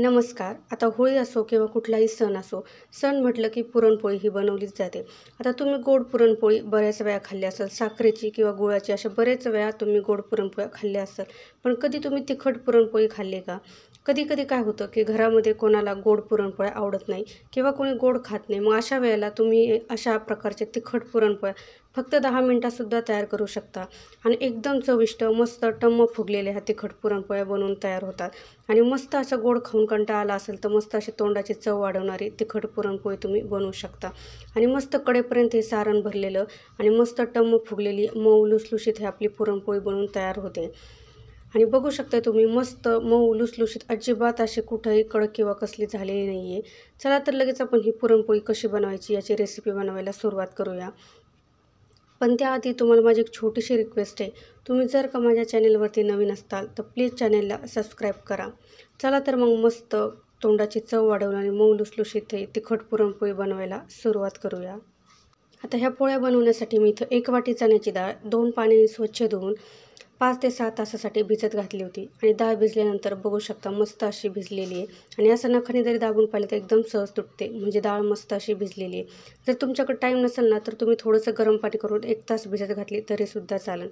नमस्कार आता होळी असो किंवा कुठलाही सण असो सण म्हटलं की पुरणपोळी ही बनवलीच जाते आता तुम्ही गोड पुरणपोळी बऱ्याच वेळा खाल्ली असाल साखरेची किंवा गुळाची अशा बऱ्याच वेळा तुम्ही गोड पुरणपोळ्या खाल्ल्या असाल पण कधी तुम्ही तिखट पुरणपोळी खाल्ली का कधी कधी काय होतं की घरामध्ये कोणाला गोड पुरणपोळ्या आवडत नाही किंवा कोणी गोड खात नाही मग अशा वेळेला तुम्ही अशा प्रकारचे तिखट पुरणपोळ्या फक्त दहा मिनटातसुद्धा तयार करू शकता आणि एकदम चविष्ट मस्त टम्म फुगलेल्या ह्या तिखट पुरणपोळ्या बनवून तयार होतात आणि मस्त असा गोड खाऊन कंटाळा आला असेल तर मस्त अशी तोंडाची चव वाढवणारी तिखट पुरणपोळी तुम्ही बनवू शकता आणि मस्त कडेपर्यंत हे सारण भरलेलं आणि मस्त टम्म फुगलेली मऊ लुसलुशीत हे आपली पुरणपोळी बनवून तयार होते आणि बघू शकता तुम्ही मस्त मऊ लुसलुशीत अजिबात असे कुठंही कडक किंवा कसली झालेली नाही आहे चला तर लगेच आपण ही पुरणपोळी कशी बनवायची याची रेसिपी बनवायला सुरुवात करूया पण त्याआधी तुम्हाला माझी एक छोटीशी रिक्वेस्ट आहे तुम्ही जर का माझ्या चॅनेलवरती नवीन असताल तर प्लीज चॅनेलला सबस्क्राईब करा चला तर मग मस्त तोंडाची चव वाढवून आणि मऊ लुसलुशीत तिखट पुरणपोळी बनवायला सुरुवात करूया आता ह्या पोळ्या बनवण्यासाठी मी इथं एक वाटी चण्याची डाळ दोन पाण्याने स्वच्छ धुवून पाच ते सहा तासासाठी भिजत घातली होती आणि डाळ भिजल्यानंतर बघू शकता मस्त अशी भिजलेली आहे आणि असं नखाने जरी दाबून पाहिलं तर एकदम सहज तुटते म्हणजे डाळ मस्त अशी भिजलेली आहे जर तुमच्याकडे टाईम नसेल ना तर तुम्ही थोडंसं गरम पाणी करून एक तास भिजत घातली तरीसुद्धा चालेल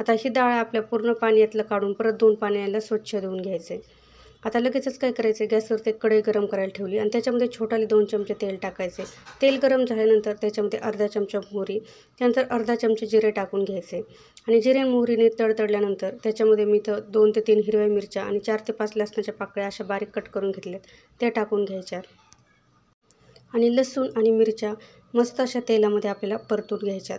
आता ही डाळ आपल्या पूर्ण पाण्यातलं काढून परत दोन पाण्याला स्वच्छ देऊन घ्यायचं आहे आता लगेचच काय करायचं आहे गॅसवरती कढई गरम करायला ठेवली आणि त्याच्यामध्ये छोटाले दोन चमचे तेल टाकायचे तेल गरम झाल्यानंतर त्याच्यामध्ये अर्धा चमचा मोहरी त्यानंतर अर्धा चमचे जिरे टाकून घ्यायचे आणि जिरे मोहरीने तडतडल्यानंतर त्याच्यामध्ये मी तर दोन ते तीन हिरव्या मिरच्या आणि चार ते पाच लसणाच्या पाकळ्या अशा बारीक कट करून घेतल्यात त्या टाकून घ्यायच्या आणि लसूण आणि मिरच्या मस्त अशा तेलामध्ये आपल्याला परतून घ्यायच्यात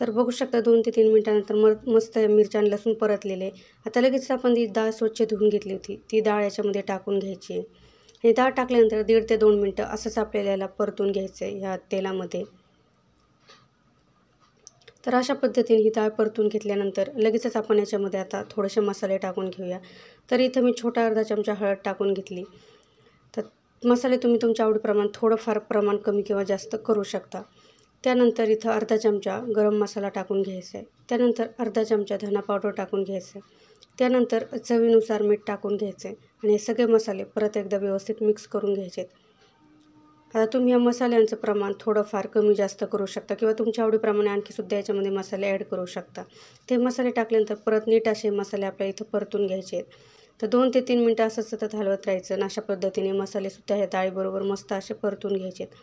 तर बघू शकता दोन ते तीन मिनटानंतर म मस्त मिरच्या आणि लसूण परतलेले आता लगेच आपण ती डाळ स्वच्छ धुवून घेतली होती ती डाळ याच्यामध्ये टाकून घ्यायची आहे आणि डाळ टाकल्यानंतर दीड ते दोन मिनटं असंच आपल्याला याला परतून घ्यायचं आहे ह्या तेलामध्ये तर अशा पद्धतीने ही डाळ परतून घेतल्यानंतर लगेचच आपण याच्यामध्ये आता थोडेसे मसाले टाकून घेऊया तर इथं मी छोटा अर्धा चमचा हळद टाकून घेतली तर मसाले तुम्ही तुमच्या आवडीप्रमाणे थोडंफार प्रमाण कमी किंवा जास्त करू शकता त्यानंतर इथं अर्धा चमचा गरम मसाला टाकून घ्यायचा आहे त्यानंतर अर्धा चमचा धना पावडर टाकून घ्यायचं आहे त्यानंतर चवीनुसार मीठ टाकून घ्यायचं आहे आणि हे सगळे मसाले परत एकदा व्यवस्थित मिक्स करून घ्यायचे आहेत आता तुम्ही या मसाल्यांचं प्रमाण थोडंफार कमी जास्त करू शकता किंवा तुमच्या आवडीप्रमाणे आणखीसुद्धा याच्यामध्ये मसाले ॲड करू शकता ते मसाले टाकल्यानंतर परत नीट असे मसाले आपल्या इथं परतून घ्यायचे आहेत तर दोन ते तीन मिनटं असं सतत हलवत राहायचं अशा पद्धतीने मसालेसुद्धा ह्या डाळीबरोबर मस्त असे परतून घ्यायचे आहेत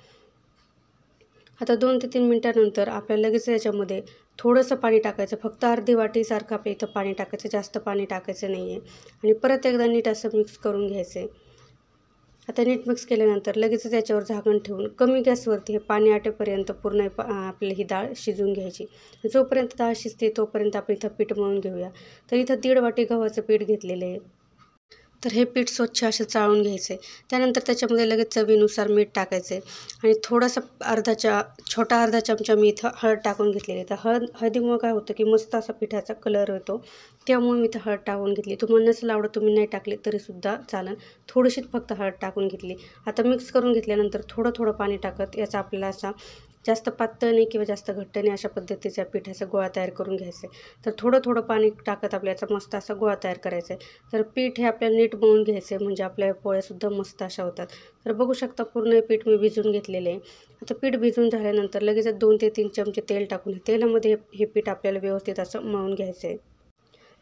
आता दोन ते तीन मिनटानंतर आपल्याला लगेच याच्यामध्ये थोडंसं पाणी टाकायचं फक्त अर्धी वाटीसारखं आपल्या इथं पाणी टाकायचं जास्त पाणी टाकायचं नाही आहे आणि परत एकदा नीट असं मिक्स करून घ्यायचं आहे आता नीट मिक्स केल्यानंतर लगेचच त्याच्यावर झाकण ठेवून कमी गॅसवरती हे पाणी आटेपर्यंत पूर्ण आपली ही डाळ शिजवून घ्यायची जोपर्यंत डाळ शिजते तोपर्यंत आपण इथं पीठ मळून घेऊया तर इथं दीड वाटी गव्हाचं पीठ घेतलेलं आहे तर हे पीठ स्वच्छ असे चाळून घ्यायचे त्यानंतर त्याच्यामध्ये लगेच चवीनुसार मीठ टाकायचे आणि थोडासा अर्धा चा छोटा अर्धा चमचा मी इथं हळद टाकून घेतलेली तर हळद हळदीमुळं काय होतं की मस्त असा पिठाचा कलर येतो त्यामुळे मी इथं हळद टाकून घेतली तुम्हाला नसेल आवडत तुम्ही नाही टाकली तरीसुद्धा चालेल थोडीशीच फक्त हळद टाकून घेतली आता मिक्स करून घेतल्यानंतर थोडं थोडं पाणी टाकत याचा आपल्याला असा जास्त पातळ नाही किंवा जास्त घट्ट नाही अशा पद्धतीचा पिठाचा गोळा तयार करून घ्यायचं आहे तर थोडं थोडं पाणी टाकत आपल्याचा मस्त असा गोळा तयार करायचा आहे तर पीठ हे आपल्याला नीट मळून घ्यायचं म्हणजे आपल्या पोळ्यासुद्धा मस्त अशा होतात तर बघू शकता पूर्ण पीठ मी भिजून घेतलेले आहे आता पीठ भिजून झाल्यानंतर लगेच दोन ते तीन चमचे तेल टाकून तेलामध्ये हे पीठ आपल्याला व्यवस्थित असं मळून घ्यायचं आहे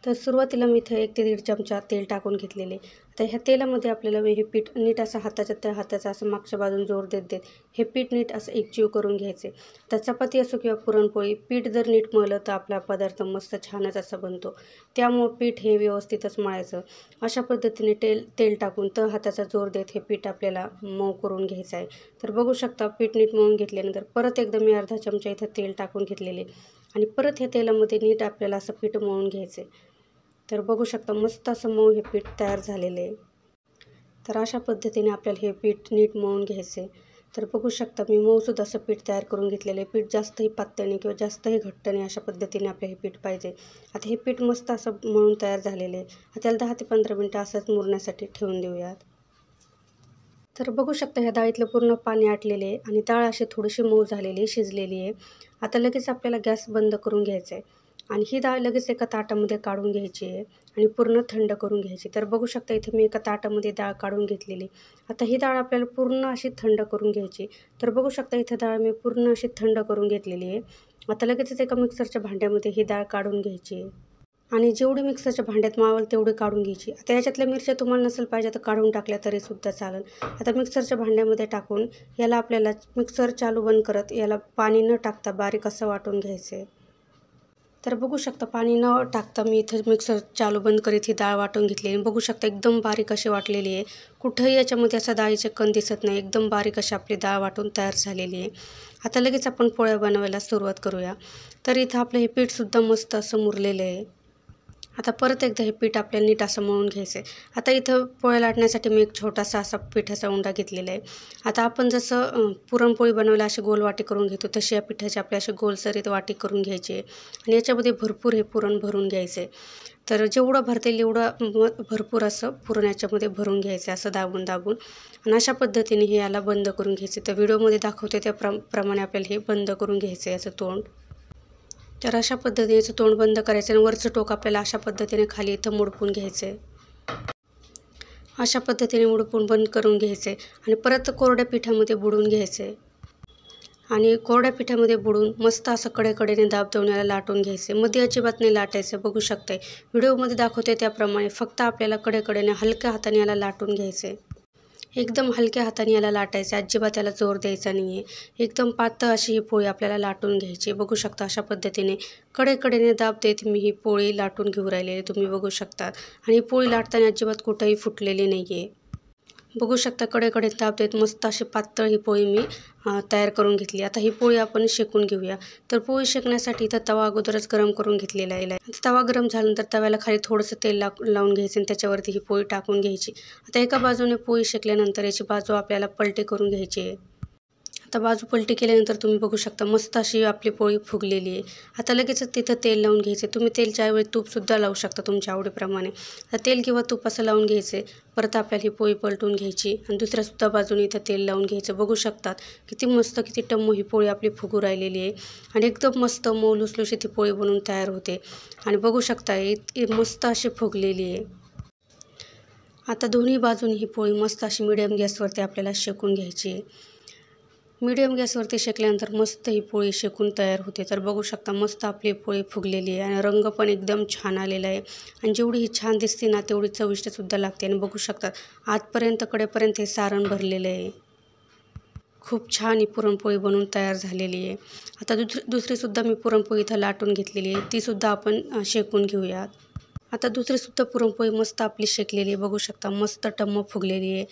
तर सुरुवातीला मी इथं एक ते दीड चमचा तेल टाकून घेतलेले आता ह्या तेलामध्ये आपल्याला हे पीठ नीट असं हाताच्या त्या हाताचं असं मागच्या बाजून जोर देत देत हे पीठ नीट असं एकजीव करून घ्यायचे तर चपाती असो किंवा पुरणपोळी पीठ जर नीट मळलं तर आपला पदार्थ मस्त छानच असा बनतो त्यामुळं पीठ हे व्यवस्थितच मळायचं अशा पद्धतीने तेल तेल टाकून तर हाताचा जोर देत हे पीठ आपल्याला मऊ करून घ्यायचं आहे तर बघू शकता पीठ नीट मळून घेतल्यानंतर परत एकदा मी अर्धा चमचा इथं तेल टाकून घेतलेले आणि परत ह्या तेलामध्ये नीट आपल्याला असं पीठ मळून घ्यायचे तर बघू शकता मस्त असं मऊ हे पीठ तयार झालेलं आहे तर अशा पद्धतीने आपल्याला हे पीठ नीट मळून घ्यायचे तर बघू शकता मी मऊसुद्धा असं पीठ तयार करून घेतलेलं आहे पीठ जास्तही पातळणे किंवा जास्तही घट्ट नाही अशा पद्धतीने आपलं हे पीठ पाहिजे आता हे पीठ मस्त असं मळून तयार झालेलं आहे आता दहा ते पंधरा मिनटं असंच मुरण्यासाठी ठेवून देऊयात तर बघू शकता ह्या डाळीतलं पूर्ण पाणी आटलेले आहे आणि डाळ अशी थोडीशी मऊ झालेली शिजलेली आहे आता लगेच आपल्याला गॅस बंद करून घ्यायचं आहे आणि ही डाळ लगेच एका ताटामध्ये काढून घ्यायची आहे आणि पूर्ण थंड करून घ्यायची तर बघू शकता इथे मी एका ताटामध्ये डाळ काढून घेतलेली आता ही डाळ आपल्याला पूर्ण अशी थंड करून घ्यायची तर बघू शकता इथे डाळ मी पूर्ण अशी थंड करून घेतलेली आहे आता लगेचच एका मिक्सरच्या भांड्यामध्ये ही डाळ काढून घ्यायची आहे आणि जेवढी मिक्सरच्या भांड्यात मावल तेवढी काढून घ्यायची आता याच्यातल्या मिरच्या तुम्हाला नसेल पाहिजे तर काढून टाकल्या तरीसुद्धा चालेल आता मिक्सरच्या भांड्यामध्ये टाकून याला आपल्याला मिक्सर चालू बंद करत याला पाणी न टाकता बारीक असं वाटून घ्यायचं आहे तर बघू शकता पाणी न टाकता मी इथं मिक्सर चालू बंद करीत ही डाळ वाटून घेतली आणि बघू शकता एकदम बारीक अशी वाटलेली आहे कुठंही याच्यामध्ये असं डाळीचे कण दिसत नाही एकदम बारीक अशी आपली डाळ वाटून तयार झालेली आहे आता लगेच आपण पोळ्या बनवायला सुरुवात करूया तर इथं आपलं हे पीठसुद्धा मस्त असं मुरलेलं आहे आता परत एकदा हे पीठ आपल्याला नीट असं मळून घ्यायचं आहे आता इथं पोळ्या लाटण्यासाठी मी एक छोटासा असा पिठाचा उंडा घेतलेला आहे आता आपण जसं पुरणपोळी बनवल्या अशी गोल वाटी करून घेतो तशी या पिठाची आपल्या अशी गोलसरीत वाटी करून घ्यायची आहे आणि याच्यामध्ये भरपूर हे पुरण भरून घ्यायचं तर जेवढं भरता एवढं एवढं भरपूर असं पुरण याच्यामध्ये भरून घ्यायचं असं दाबून दाबून आणि अशा पद्धतीने हे याला बंद करून घ्यायचे तर व्हिडिओमध्ये दाखवते त्या प्रमाणे आपल्याला हे बंद करून घ्यायचं आहे असं तोंड तर अशा पद्धतीनेचं तोंड बंद करायचं आणि वरचं टोक आपल्याला अशा पद्धतीने खाली इथं मोडपून घ्यायचं आहे अशा पद्धतीने मुडपून बंद करून घ्यायचे आणि परत कोरड्या पिठामध्ये बुडून घ्यायचे आणि कोरड्या पिठामध्ये बुडून मस्त असं कडेकडेने दाब दवण्याला लाटून घ्यायचे मध्ये अजिबात नाही लाटायचं बघू शकते व्हिडिओमध्ये दाखवते त्याप्रमाणे फक्त आपल्याला कडेकडेने हलक्या हाताने याला लाटून घ्यायचे एकदम हलक्या हाताने याला लाटायचं अजिबात याला जोर द्यायचा नाही आहे एकदम पातळ अशी ही पोळी आपल्याला लाटून घ्यायची बघू शकता अशा पद्धतीने कडेकडेने दाब देत मी ही पोळी लाटून घेऊ राहिलेली तुम्ही बघू शकता आणि पोळी लाटताना अजिबात कुठंही फुटलेली नाही आहे बघू शकता कडेकडे ताप देत मस्त अशी पातळ ही पोळी मी तयार करून घेतली आता ही पोळी आपण शेकून घेऊया तर पोळी शेकण्यासाठी इथं तवा अगोदरच गरम करून घेतलेला आहे तवा गरम झाल्यानंतर तव्याला खाली थोडंसं तेल लावून घ्यायचं आणि त्याच्यावरती ही पोळी टाकून घ्यायची आता एका बाजूने पोळी शेकल्यानंतर याची बाजू आपल्याला पलटे करून घ्यायची आहे आता बाजू पलटी केल्यानंतर तुम्ही बघू शकता मस्त अशी आपली पोळी फुगलेली आहे आता लगेचच तिथं तेल लावून घ्यायचे तुम्ही तेलच्या वेळी तूपसुद्धा लावू शकता तुमच्या आवडीप्रमाणे आता तेल किंवा तूप असं लावून घ्यायचे परत आपल्याला ही पोळी पलटून घ्यायची आणि दुसऱ्यासुद्धा बाजूने इथं तेल लावून घ्यायचं बघू शकतात किती मस्त किती टम्म ही पोळी आपली फुगू राहिलेली आहे आणि एकदम मस्त मऊ लुसलुशी ती पोळी बनवून तयार होते आणि बघू शकता इतकी मस्त अशी फुगलेली आहे आता दोन्ही बाजूनी ही पोळी मस्त अशी मिडियम गॅसवरती आपल्याला शेकून घ्यायची आहे मीडियम गॅसवरती शेकल्यानंतर मस्त ही पोळी शेकून तयार होते तर बघू शकता मस्त आपली पोळी फुगलेली आहे आणि रंग पण एकदम छान आलेला आहे आणि जेवढी ही छान दिसते ना तेवढी चविष्टसुद्धा लागते आणि बघू शकतात आजपर्यंत कडेपर्यंत हे सारण भरलेलं आहे खूप छान ही पुरणपोळी बनवून तयार झालेली आहे आता दुसरी दुसरीसुद्धा मी पुरणपोळी इथं लाटून घेतलेली आहे तीसुद्धा आपण शेकून घेऊयात आता दुसरीसुद्धा पुरणपोळी मस्त आपली शेकलेली आहे बघू शकता मस्त टम्म फुगलेली आहे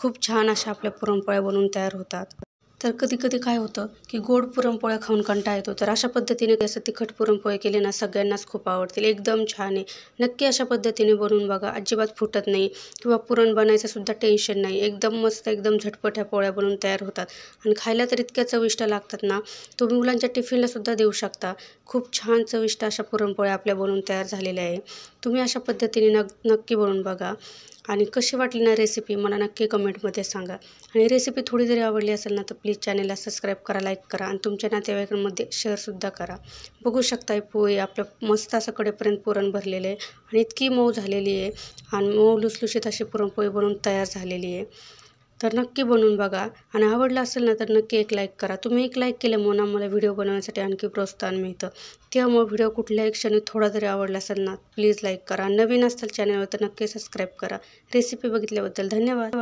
खूप छान अशा आपल्या पुरणपोळ्या बनवून तयार होतात तर कधी कधी काय होतं की गोड पुरणपोळ्या खाऊन कंटा येतो तर अशा पद्धतीने कसं तिखट पुरणपोळे केले ना सगळ्यांनाच खूप आवडतील एकदम छान आहे नक्की अशा पद्धतीने बनवून बघा अजिबात फुटत नाही किंवा पुरण बनायचं सुद्धा टेन्शन नाही एकदम मस्त एकदम झटपट ह्या पोळ्या बनवून तयार होतात आणि खायला तर इतक्या चविष्ट लागतात ना तुम्ही मुलांच्या टिफिनला सुद्धा देऊ शकता खूप छान चविष्ट अशा पुरणपोळ्या आपल्या बनवून तयार झालेल्या आहे तुम्ही अशा पद्धतीने नक्की बनवून बघा आणि कशी वाटली ना रेसिपी मला नक्की कमेंटमध्ये सांगा आणि रेसिपी थोडी जरी आवडली असेल ना तर प्लीज चॅनलला सबस्क्राईब करा लाईक करा आणि तुमच्या नातेवाईकांमध्ये शेअरसुद्धा करा बघू शकताय पोहे आपलं मस्त असं कडेपर्यंत पुरण भरलेलं आहे आणि इतकी मऊ झालेली आहे आणि मऊ लुसलुशीत अशी पुरणपोळी बनवून तयार झालेली आहे तर नक्की बनवून बघा आणि आवडला असेल ना तर नक्की एक लाईक करा तुम्ही एक लाईक म्हणून आम्हाला व्हिडिओ बनवण्यासाठी आणखी प्रोत्साहन मिळतं त्यामुळे व्हिडिओ कुठल्याही क्षणी थोडा जरी आवडला असेल ना प्लीज लाईक करा नवीन असेल चॅनलवर तर नक्की सबस्क्राईब करा रेसिपी बघितल्याबद्दल धन्यवाद